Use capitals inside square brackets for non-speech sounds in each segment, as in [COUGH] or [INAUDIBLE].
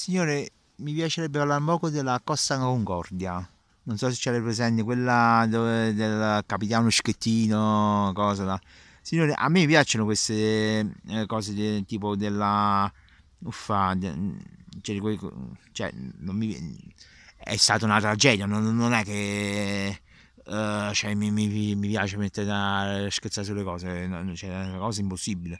Signore, mi piacerebbe parlare un poco della Costa Concordia. Non so se ce l'hai presente, quella dove, del capitano Schettino, cosa da. Signore, a me piacciono queste eh, cose del tipo della... Uffa, cioè, cioè mi, è stata una tragedia, non, non è che... Uh, cioè, mi, mi, mi, piace mettere a scherzare sulle cose, no, cioè, è una cosa impossibile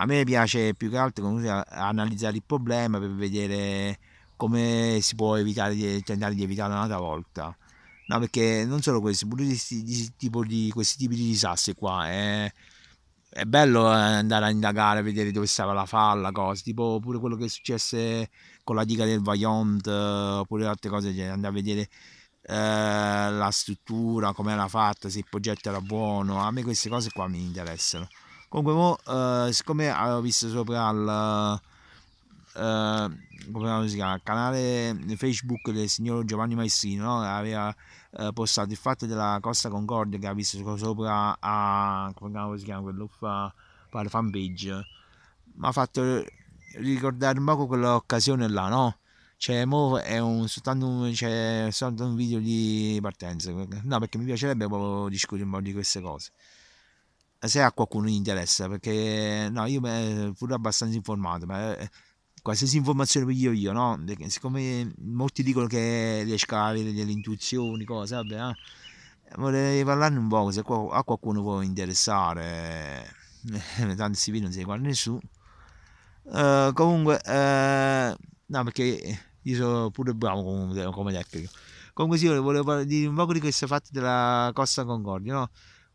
a me piace più che altro analizzare il problema per vedere come si può evitare di, tentare di evitare un'altra volta no perché non solo questo, pure questi, questi, tipo di, questi tipi di disastri qua eh, è bello eh, andare a indagare, vedere dove stava la falla, cose, tipo pure quello che è successo con la diga del Vaillant, oppure altre cose, cioè andare a vedere eh, la struttura, come era fatta, se il progetto era buono, a me queste cose qua mi interessano. Comunque, mo, eh, siccome avevo visto sopra al, eh, chiama, canale Facebook del signor Giovanni Maestrino, no? aveva eh, postato il fatto della Costa Concordia che ha visto sopra a come si chiama quello fa, la fanpage. Mi ha fatto ricordare un po' quell'occasione là, no? Cioè, mo è un, soltanto, un, cioè, soltanto un video di partenza. No, perché mi piacerebbe proprio discutere un po' di queste cose. Eh, se a qualcuno gli interessa, perché no, io beh, pure abbastanza informato, ma eh, qualsiasi informazione piglio io, no? Perché siccome molti dicono che riesco a avere delle intuizioni, cose, vabbè, eh, vorrei parlarne un po', se a qualcuno può interessare, eh, tanto si vede non si guarda nessuno. Uh, eh, comunque, uh, no, perché io sono pure bravo come, come tecnico. Comunque sì, volevo dire un po' di questo fatto della Costa Concordia, no?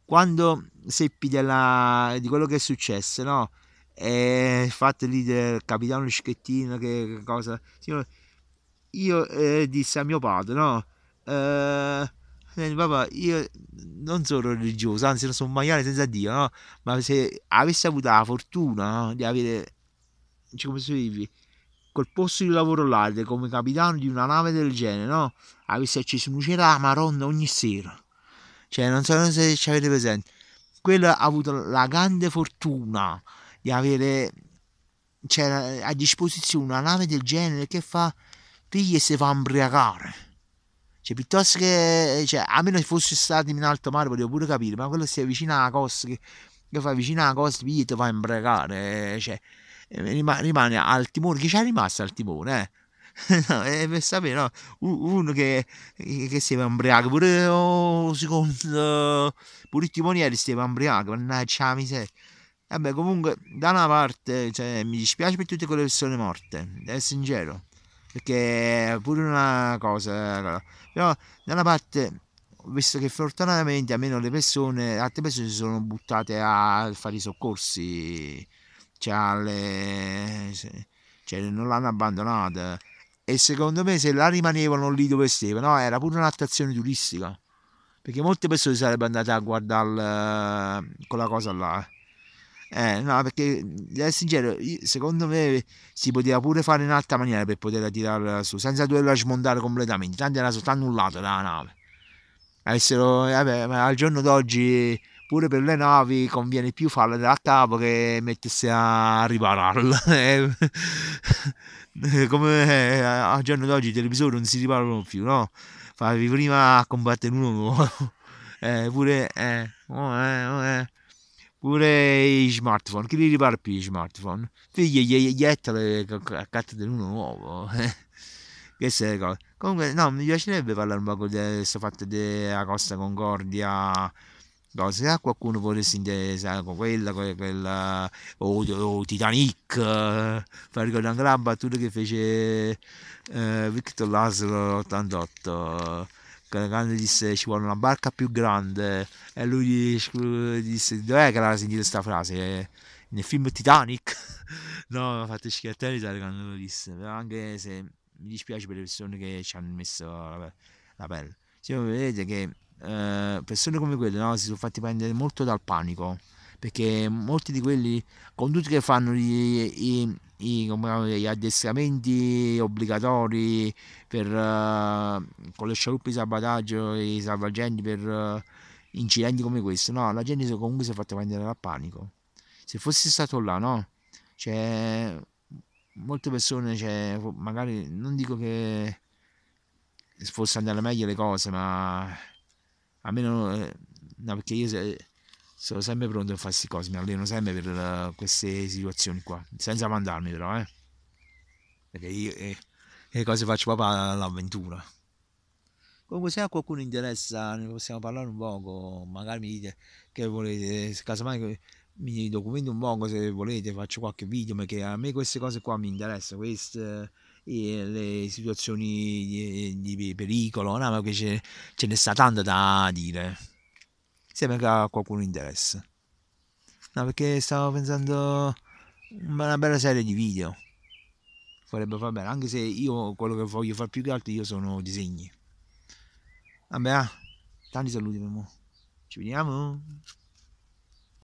quando seppi della, di quello che è successo, no? E il fatto lì del capitano Schettino, che, cosa... Io, io eh, dissi a mio padre, no? Eh, papà, io non sono religioso, anzi non sono un maiale senza Dio, no? Ma se avessi avuto la fortuna no? di avere, cioè, come si dice, quel posto di lavoro là, come capitano di una nave del genere, no? Avessi acceso un luciera a Maronna ogni sera cioè, non so se ci avete presente. Quello ha avuto la grande fortuna di avere cioè, a disposizione una nave del genere che fa figli e si fa imbriacare. Cioè, piuttosto che, cioè, a meno che fosse stato in alto mare, volevo pure capire, ma quello si avvicina alla costa, che, che fa vicino alla costa, piglia e ti fa imbriacare. Cioè, eh, rimane, rimane al timone, chi c'è rimasto al timone, eh? [LAUGHS] no, è eh, per sapere, no? Uno che, eh, che è ubriaco, pure oh, secondo eh, pure i timonieri è ubriaco, mannaggia la miseria. Vabbè, comunque, da una parte, cioè, mi dispiace per tutte quelle persone morte, è sincero, perché è pure una cosa, però da una parte visto che fortunatamente almeno le persone, altre persone si sono buttate a fare i soccorsi, cioè, alle, cioè non l'hanno abbandonata e secondo me se la rimanevano lì dove stavano era pure un'attrazione turistica perché molte persone sarebbero andate a guardare eh, quella cosa là eh, eh no, perché sincero, secondo me si poteva pure fare in un'altra maniera per poterla tirare su, senza doverla smontare completamente, tanto era soltanto un lato della nave. Avessero, eh, vabbè, ma al giorno d'oggi pure per le navi conviene più farle da capo che mettersi a ripararla. [LAUGHS] Eh, come eh, al giorno d'oggi i televisori non si riparano più, no? Fatevi prima a combattere uno [LAUGHS] eh, pure, eh, oh, eh, oh, eh. pure i smartphone, chi li ripara più gli smartphone? Figli gli iettale a catta dell'uno nuovo. Queste cose. Comunque, no, mi piacerebbe parlare un po' di questo fatto della Costa Concordia No, se qualcuno volesse interessare con ecco, quella, con quella, o, o Titanic, eh, fare una gran battuta che fece eh, Victor Laszlo 88, che quando disse ci vuole una barca più grande, e lui gli disse, dov'è che l'ha sentita questa frase? Nel film Titanic? [LAUGHS] no, mi ha fatto schiattare quando lo disse, però anche se mi dispiace per le persone che ci hanno messo la pelle. Se voi vedete che eh, persone come quelle no, si sono fatti prendere molto dal panico perché molti di quelli con tutti che fanno i, i, i, gli addestramenti obbligatori per, uh, con le scialuppe di salvataggio e i salvagenti per uh, incidenti come questo, no, la gente comunque si è fatta prendere dal panico. Se fossi stato là, no, cioè, molte persone, cioè, magari non dico che fosse andare meglio le cose, ma almeno eh, no, perché io se, sono sempre pronto a fare queste cose, mi alleno sempre per uh, queste situazioni qua, senza mandarmi però, eh. Perché io eh, le cose faccio proprio all'avventura. Comunque se a qualcuno interessa ne possiamo parlare un poco, magari mi dite che volete, se casomai mi documento un poco se volete, faccio qualche video, perché a me queste cose qua mi interessano, queste le situazioni di, di pericolo, no? perché ce, ce ne sta tanto da dire. Sembra che a qualcuno interessa. No, perché stavo pensando una bella serie di video. Farebbe far bene, anche se io quello che voglio fare più che altro io sono disegni. Vabbè, ah, tanti saluti mamma. Ci vediamo.